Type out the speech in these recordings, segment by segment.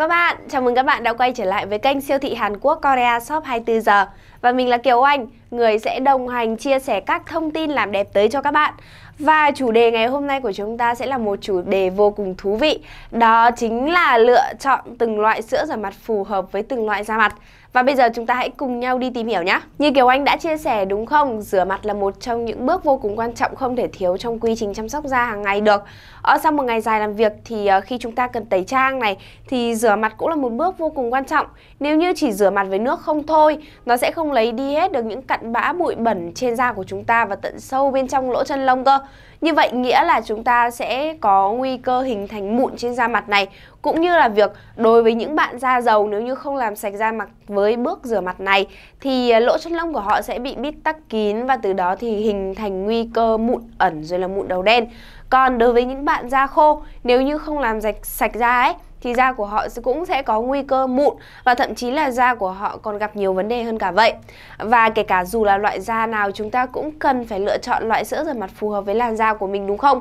các bạn, chào mừng các bạn đã quay trở lại với kênh siêu thị Hàn Quốc Korea Shop 24 giờ. Và mình là Kiều Anh, người sẽ đồng hành chia sẻ các thông tin làm đẹp tới cho các bạn. Và chủ đề ngày hôm nay của chúng ta sẽ là một chủ đề vô cùng thú vị, đó chính là lựa chọn từng loại sữa rửa mặt phù hợp với từng loại da mặt. Và bây giờ chúng ta hãy cùng nhau đi tìm hiểu nhé. Như Kiều Anh đã chia sẻ đúng không? Rửa mặt là một trong những bước vô cùng quan trọng không thể thiếu trong quy trình chăm sóc da hàng ngày được. Ở ờ, sau một ngày dài làm việc thì ờ, khi chúng ta cần tẩy trang này thì rửa mặt cũng là một bước vô cùng quan trọng. Nếu như chỉ rửa mặt với nước không thôi, nó sẽ không lấy đi hết được những cặn bã bụi bẩn trên da của chúng ta và tận sâu bên trong lỗ chân lông cơ. Như vậy nghĩa là chúng ta sẽ có nguy cơ hình thành mụn trên da mặt này cũng như là việc đối với những bạn da dầu nếu như không làm sạch da mặt với bước rửa mặt này thì à, lỗ chân lông của họ sẽ bị bít tắc kín và từ đó thì hình thành nguy cơ mụn ẩn rồi là mụn đầu đen. Còn đối với những bạn da khô nếu như không làm sạch sạch da ấy thì da của họ cũng sẽ có nguy cơ mụn và thậm chí là da của họ còn gặp nhiều vấn đề hơn cả vậy. Và kể cả dù là loại da nào chúng ta cũng cần phải lựa chọn loại sữa rửa mặt phù hợp với làn da của mình đúng không?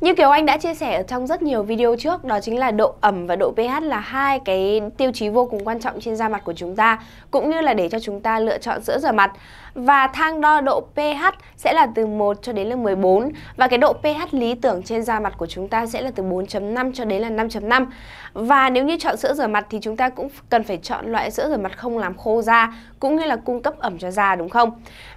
Như kiểu Anh đã chia sẻ ở trong rất nhiều video trước đó chính là độ ẩm và độ pH là hai cái tiêu chí vô cùng quan trọng trên da mặt của chúng ta cũng như là để cho chúng ta lựa chọn sữa rửa mặt. Và thang đo độ pH sẽ là từ 1 cho đến là 14 và cái độ pH lý tưởng trên da mặt của chúng ta sẽ là từ 4.5 cho đến là 5.5. Và nếu như chọn sữa rửa mặt thì chúng ta cũng cần phải chọn loại sữa rửa mặt không làm khô da cũng như là cung cấp ẩm cho da đúng không?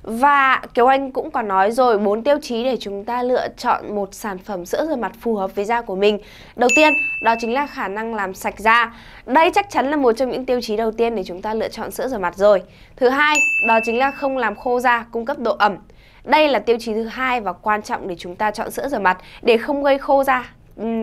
Và kiểu Anh cũng có nói rồi bốn tiêu chí để chúng ta lựa chọn một sản phẩm sữa rửa mặt phù hợp với da của mình. Đầu tiên, đó chính là khả năng làm sạch da. Đây chắc chắn là một trong những tiêu chí đầu tiên để chúng ta lựa chọn sữa rửa mặt rồi. Thứ hai, đó chính là không làm khô da, cung cấp độ ẩm. Đây là tiêu chí thứ hai và quan trọng để chúng ta chọn sữa rửa mặt để không gây khô da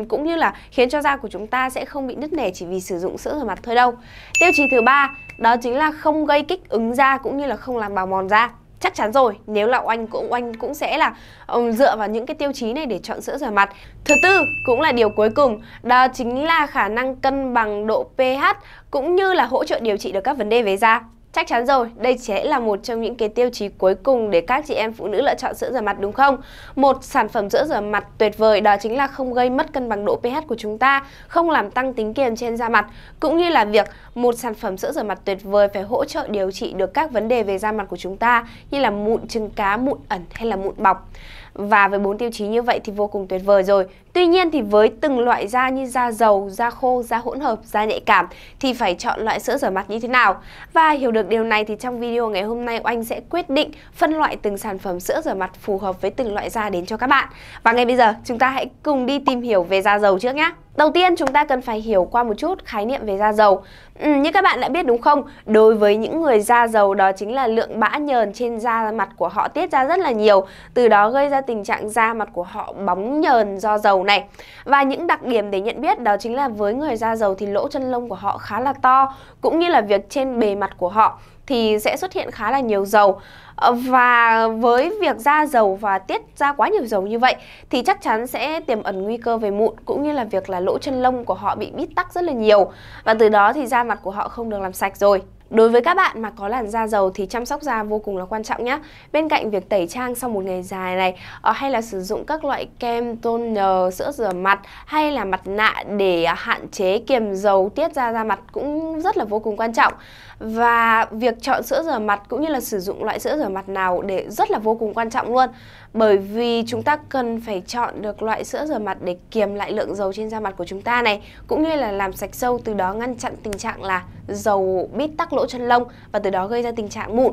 cũng như là khiến cho da của chúng ta sẽ không bị nứt nẻ chỉ vì sử dụng sữa rửa mặt thôi đâu. Tiêu chí thứ ba đó chính là không gây kích ứng da cũng như là không làm bào mòn da chắc chắn rồi nếu là oanh cũng oanh cũng sẽ là um, dựa vào những cái tiêu chí này để chọn sữa rửa mặt thứ tư cũng là điều cuối cùng đó chính là khả năng cân bằng độ ph cũng như là hỗ trợ điều trị được các vấn đề về da Chắc chắn rồi, đây sẽ là một trong những cái tiêu chí cuối cùng để các chị em phụ nữ lựa chọn sữa rửa mặt đúng không? Một sản phẩm sữa rửa mặt tuyệt vời đó chính là không gây mất cân bằng độ pH của chúng ta, không làm tăng tính kiềm trên da mặt, cũng như là việc một sản phẩm sữa rửa mặt tuyệt vời phải hỗ trợ điều trị được các vấn đề về da mặt của chúng ta như là mụn trứng cá, mụn ẩn hay là mụn bọc. Và với bốn tiêu chí như vậy thì vô cùng tuyệt vời rồi. Tuy nhiên thì với từng loại da như da dầu, da khô, da hỗn hợp, da nhạy cảm thì phải chọn loại sữa rửa mặt như thế nào. Và hiểu được điều này thì trong video ngày hôm nay Oanh sẽ quyết định phân loại từng sản phẩm sữa rửa mặt phù hợp với từng loại da đến cho các bạn. Và ngay bây giờ chúng ta hãy cùng đi tìm hiểu về da dầu trước nhé. Đầu tiên chúng ta cần phải hiểu qua một chút khái niệm về da dầu. Ừ, như các bạn đã biết đúng không? Đối với những người da dầu đó chính là lượng bã nhờn trên da mặt của họ tiết ra rất là nhiều, từ đó gây ra tình trạng da mặt của họ bóng nhờn do dầu dầu này. Và những đặc điểm để nhận biết đó chính là với người da dầu thì lỗ chân lông của họ khá là to, cũng như là việc trên bề mặt của họ thì sẽ xuất hiện khá là nhiều dầu ờ, và với việc ra dầu và tiết ra quá nhiều dầu như vậy thì chắc chắn sẽ tiềm ẩn nguy cơ về mụn cũng như là việc là lỗ chân lông của họ bị bít tắc rất là nhiều và từ đó thì da mặt của họ không được làm sạch rồi Đối với các bạn mà có làn da dầu thì chăm sóc da vô cùng là quan trọng nhé. Bên cạnh việc tẩy trang sau một ngày dài này ờ, hay là sử dụng các loại kem toner, sữa rửa mặt hay là mặt nạ để à, hạn chế kiềm dầu tiết ra da mặt cũng rất là vô cùng quan trọng và việc chọn sữa rửa mặt cũng như là sử dụng loại sữa rửa mặt nào để rất là vô cùng quan trọng luôn bởi vì chúng ta cần phải chọn được loại sữa rửa mặt để kiềm lại lượng dầu trên da mặt của chúng ta này cũng như là làm sạch sâu từ đó ngăn chặn tình trạng là dầu bít tắc lỗ chân lông và từ đó gây ra tình trạng mụn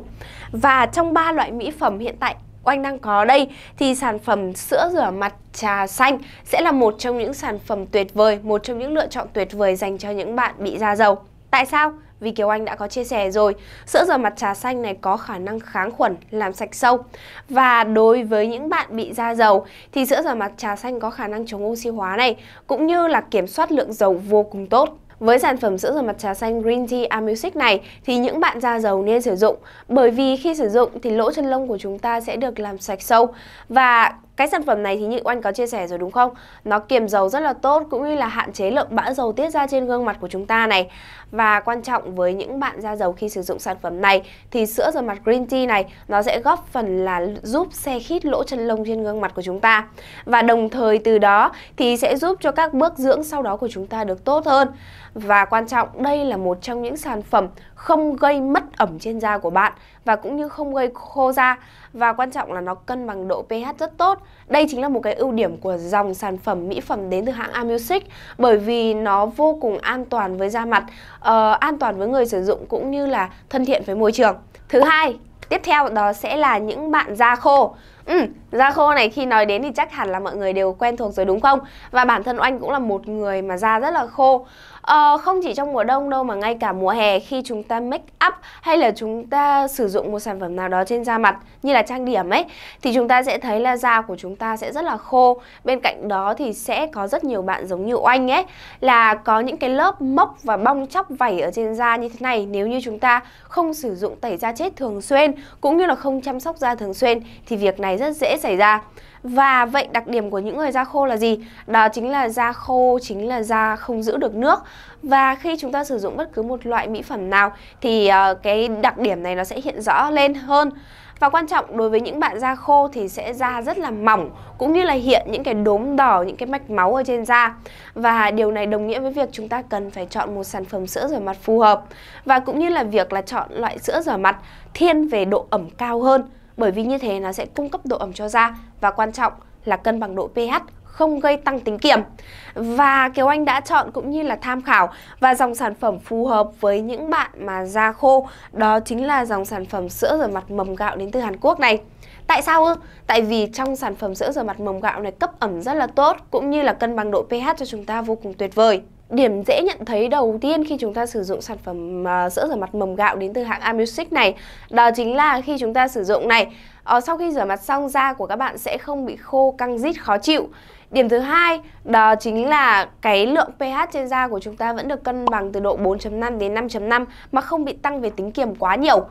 và trong ba loại mỹ phẩm hiện tại Oanh đang có đây thì sản phẩm sữa rửa mặt trà xanh sẽ là một trong những sản phẩm tuyệt vời, một trong những lựa chọn tuyệt vời dành cho những bạn bị da dầu. Tại sao? vì Kiều Anh đã có chia sẻ rồi. Sữa rửa mặt trà xanh này có khả năng kháng khuẩn, làm sạch sâu. Và đối với những bạn bị da dầu thì sữa rửa mặt trà xanh có khả năng chống oxy hóa này cũng như là kiểm soát lượng dầu vô cùng tốt. Với sản phẩm sữa rửa mặt trà xanh Green Tea Amusic này thì những bạn da dầu nên sử dụng bởi vì khi sử dụng thì lỗ chân lông của chúng ta sẽ được làm sạch sâu và cái sản phẩm này thì như Oanh có chia sẻ rồi đúng không? Nó kiềm dầu rất là tốt cũng như là hạn chế lượng bã dầu tiết ra trên gương mặt của chúng ta này. Và quan trọng với những bạn da dầu khi sử dụng sản phẩm này thì sữa rửa mặt Green Tea này nó sẽ góp phần là giúp xe khít lỗ chân lông trên gương mặt của chúng ta. Và đồng thời từ đó thì sẽ giúp cho các bước dưỡng sau đó của chúng ta được tốt hơn. Và quan trọng đây là một trong những sản phẩm không gây mất ẩm trên da của bạn và cũng như không gây khô da và quan trọng là nó cân bằng độ pH rất tốt đây chính là một cái ưu điểm của dòng sản phẩm mỹ phẩm đến từ hãng Amusic bởi vì nó vô cùng an toàn với da mặt, uh, an toàn với người sử dụng cũng như là thân thiện với môi trường. Thứ hai, tiếp theo đó sẽ là những bạn da khô. Ừ, Da khô này khi nói đến thì chắc hẳn là mọi người đều quen thuộc rồi đúng không? Và bản thân Oanh cũng là một người mà da rất là khô. Ờ, không chỉ trong mùa đông đâu mà ngay cả mùa hè khi chúng ta make up hay là chúng ta sử dụng một sản phẩm nào đó trên da mặt như là trang điểm ấy thì chúng ta sẽ thấy là da của chúng ta sẽ rất là khô. Bên cạnh đó thì sẽ có rất nhiều bạn giống như Oanh ấy là có những cái lớp mốc và bong chóc vảy ở trên da như thế này nếu như chúng ta không sử dụng tẩy da chết thường xuyên cũng như là không chăm sóc da thường xuyên thì việc này rất dễ xảy ra. Và vậy đặc điểm của những người da khô là gì? Đó chính là da khô, chính là da không giữ được nước. Và khi chúng ta sử dụng bất cứ một loại mỹ phẩm nào thì ờ, cái đặc điểm này nó sẽ hiện rõ lên hơn. Và quan trọng đối với những bạn da khô thì sẽ da rất là mỏng cũng như là hiện những cái đốm đỏ, những cái mạch máu ở trên da. Và điều này đồng nghĩa với việc chúng ta cần phải chọn một sản phẩm sữa rửa mặt phù hợp và cũng như là việc là chọn loại sữa rửa mặt thiên về độ ẩm cao hơn bởi vì như thế nó sẽ cung cấp độ ẩm cho da và quan trọng là cân bằng độ pH không gây tăng tính kiểm. Và Kiều Anh đã chọn cũng như là tham khảo và dòng sản phẩm phù hợp với những bạn mà da khô, đó chính là dòng sản phẩm sữa rửa mặt mầm gạo đến từ Hàn Quốc này. Tại sao ư? Tại vì trong sản phẩm sữa rửa mặt mầm gạo này cấp ẩm rất là tốt cũng như là cân bằng độ pH cho chúng ta vô cùng tuyệt vời. Điểm dễ nhận thấy đầu tiên khi chúng ta sử dụng sản phẩm à, sữa rửa mặt mầm gạo đến từ hãng Amusic này Đó chính là khi chúng ta sử dụng này ờ, Sau khi rửa mặt xong da của các bạn sẽ không bị khô, căng rít, khó chịu Điểm thứ hai đó chính là cái lượng pH trên da của chúng ta vẫn được cân bằng từ độ 4.5 đến 5.5 mà không bị tăng về tính kiềm quá nhiều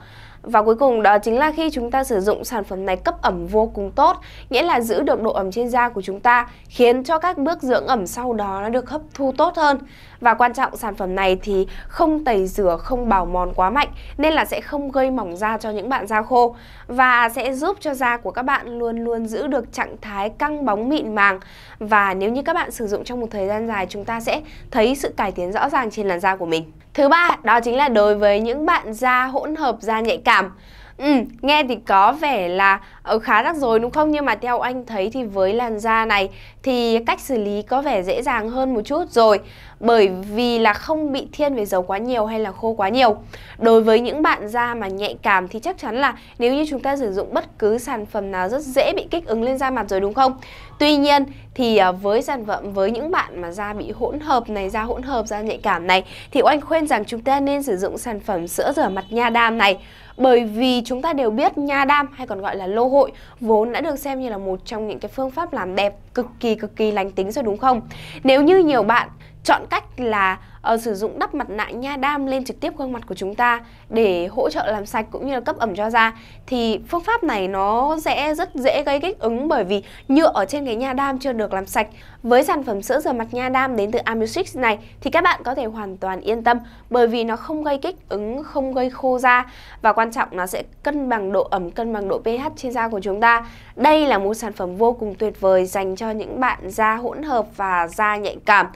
và cuối cùng đó chính là khi chúng ta sử dụng sản phẩm này cấp ẩm vô cùng tốt, nghĩa là giữ được độ ẩm trên da của chúng ta, khiến cho các bước dưỡng ẩm sau đó nó được hấp thu tốt hơn. Và quan trọng sản phẩm này thì không tẩy rửa, không bào mòn quá mạnh nên là sẽ không gây mỏng da cho những bạn da khô và sẽ giúp cho da của các bạn luôn luôn giữ được trạng thái căng bóng mịn màng. Và nếu như các bạn sử dụng trong một thời gian dài chúng ta sẽ thấy sự cải tiến rõ ràng trên làn da của mình. Thứ ba, đó chính là đối với những bạn da hỗn hợp da nhạy cảm. Ừ, nghe thì có vẻ là ờ, khá rắc rối đúng không? Nhưng mà theo anh thấy thì với làn da này thì cách xử lý có vẻ dễ dàng hơn một chút rồi bởi vì là không bị thiên về dầu quá nhiều hay là khô quá nhiều. Đối với những bạn da mà nhạy cảm thì chắc chắn là nếu như chúng ta sử dụng bất cứ sản phẩm nào rất dễ bị kích ứng lên da mặt rồi đúng không? Tuy nhiên thì ờ, với sản phẩm với những bạn mà da bị hỗn hợp này, da hỗn hợp, da nhạy cảm này thì anh khuyên rằng chúng ta nên sử dụng sản phẩm sữa rửa mặt nha đam này bởi vì chúng ta đều biết nha đam hay còn gọi là lô hội vốn đã được xem như là một trong những cái phương pháp làm đẹp cực kỳ cực kỳ lành tính rồi đúng không? Nếu như nhiều bạn chọn cách là uh, sử dụng đắp mặt nạ nha đam lên trực tiếp gương mặt của chúng ta để hỗ trợ làm sạch cũng như là cấp ẩm cho da thì phương pháp này nó sẽ rất dễ gây kích ứng bởi vì nhựa ở trên cái nha đam chưa được làm sạch. Với sản phẩm sữa rửa mặt nha đam đến từ Amusix này thì các bạn có thể hoàn toàn yên tâm bởi vì nó không gây kích ứng, không gây khô da và quan trọng nó sẽ cân bằng độ ẩm, cân bằng độ pH trên da của chúng ta. Đây là một sản phẩm vô cùng tuyệt vời dành cho những bạn da hỗn hợp và da nhạy cảm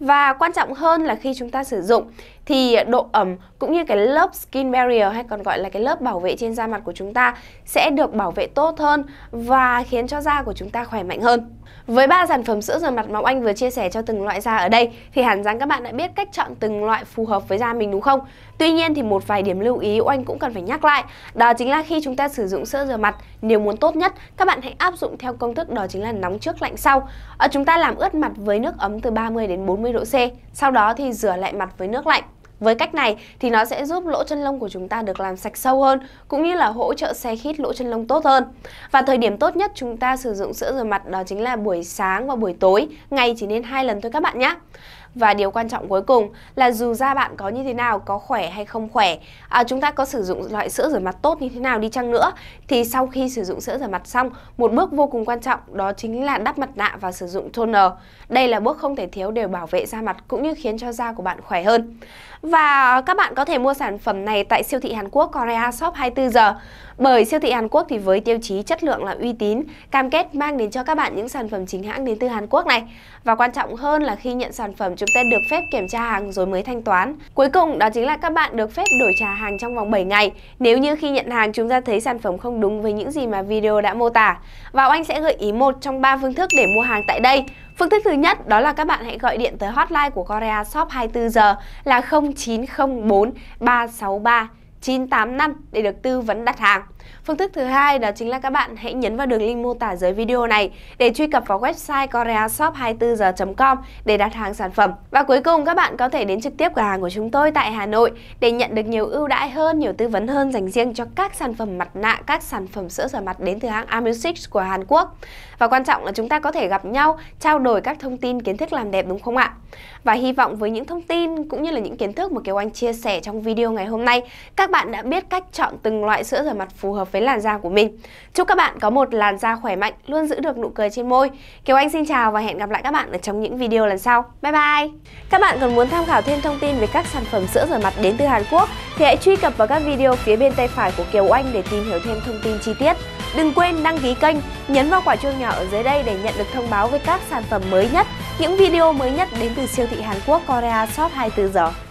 và quan trọng hơn là khi chúng ta sử dụng thì độ ẩm cũng như cái lớp skin barrier hay còn gọi là cái lớp bảo vệ trên da mặt của chúng ta sẽ được bảo vệ tốt hơn và khiến cho da của chúng ta khỏe mạnh hơn. Với ba sản phẩm sữa rửa mặt mà Anh vừa chia sẻ cho từng loại da ở đây thì hẳn rằng các bạn đã biết cách chọn từng loại phù hợp với da mình đúng không? Tuy nhiên thì một vài điểm lưu ý Oanh cũng cần phải nhắc lại Đó chính là khi chúng ta sử dụng sữa rửa mặt Nếu muốn tốt nhất các bạn hãy áp dụng theo công thức đó chính là nóng trước lạnh sau Ở ờ, Chúng ta làm ướt mặt với nước ấm từ 30 đến 40 độ C Sau đó thì rửa lại mặt với nước lạnh với cách này thì nó sẽ giúp lỗ chân lông của chúng ta được làm sạch sâu hơn cũng như là hỗ trợ xe khít lỗ chân lông tốt hơn. Và thời điểm tốt nhất chúng ta sử dụng sữa rửa mặt đó chính là buổi sáng và buổi tối, ngày chỉ nên hai lần thôi các bạn nhé. Và điều quan trọng cuối cùng là dù da bạn có như thế nào, có khỏe hay không khỏe, à, chúng ta có sử dụng loại sữa rửa mặt tốt như thế nào đi chăng nữa thì sau khi sử dụng sữa rửa mặt xong, một bước vô cùng quan trọng đó chính là đắp mặt nạ và sử dụng toner. Đây là bước không thể thiếu để bảo vệ da mặt cũng như khiến cho da của bạn khỏe hơn. Và các bạn có thể mua sản phẩm này tại siêu thị Hàn Quốc Korea Shop 24 giờ. Bởi siêu thị Hàn Quốc thì với tiêu chí chất lượng là uy tín, cam kết mang đến cho các bạn những sản phẩm chính hãng đến từ Hàn Quốc này. Và quan trọng hơn là khi nhận sản phẩm chúng ta được phép kiểm tra hàng rồi mới thanh toán. Cuối cùng đó chính là các bạn được phép đổi trả hàng trong vòng 7 ngày nếu như khi nhận hàng chúng ta thấy sản phẩm không đúng với những gì mà video đã mô tả. Và anh sẽ gợi ý một trong ba phương thức để mua hàng tại đây. Phương thức thứ nhất đó là các bạn hãy gọi điện tới hotline của Korea Shop 24 giờ là 0904 363 985 để được tư vấn đặt hàng. Phương thức thứ hai đó chính là các bạn hãy nhấn vào đường link mô tả dưới video này để truy cập vào website koreashop24h.com để đặt hàng sản phẩm. Và cuối cùng các bạn có thể đến trực tiếp cửa hàng của chúng tôi tại Hà Nội để nhận được nhiều ưu đãi hơn, nhiều tư vấn hơn dành riêng cho các sản phẩm mặt nạ, các sản phẩm sữa rửa mặt đến từ hãng Amusix của Hàn Quốc. Và quan trọng là chúng ta có thể gặp nhau, trao đổi các thông tin kiến thức làm đẹp đúng không ạ? Và hy vọng với những thông tin cũng như là những kiến thức mà Kiều Anh chia sẻ trong video ngày hôm nay, các bạn đã biết cách chọn từng loại sữa rửa mặt phù phù hợp với làn da của mình. Chúc các bạn có một làn da khỏe mạnh, luôn giữ được nụ cười trên môi. Kiều Anh xin chào và hẹn gặp lại các bạn ở trong những video lần sau. Bye bye! Các bạn còn muốn tham khảo thêm thông tin về các sản phẩm sữa rửa mặt đến từ Hàn Quốc thì hãy truy cập vào các video phía bên tay phải của Kiều Anh để tìm hiểu thêm thông tin chi tiết. Đừng quên đăng ký kênh, nhấn vào quả chuông nhỏ ở dưới đây để nhận được thông báo về các sản phẩm mới nhất, những video mới nhất đến từ siêu thị Hàn Quốc Korea Shop 24 giờ.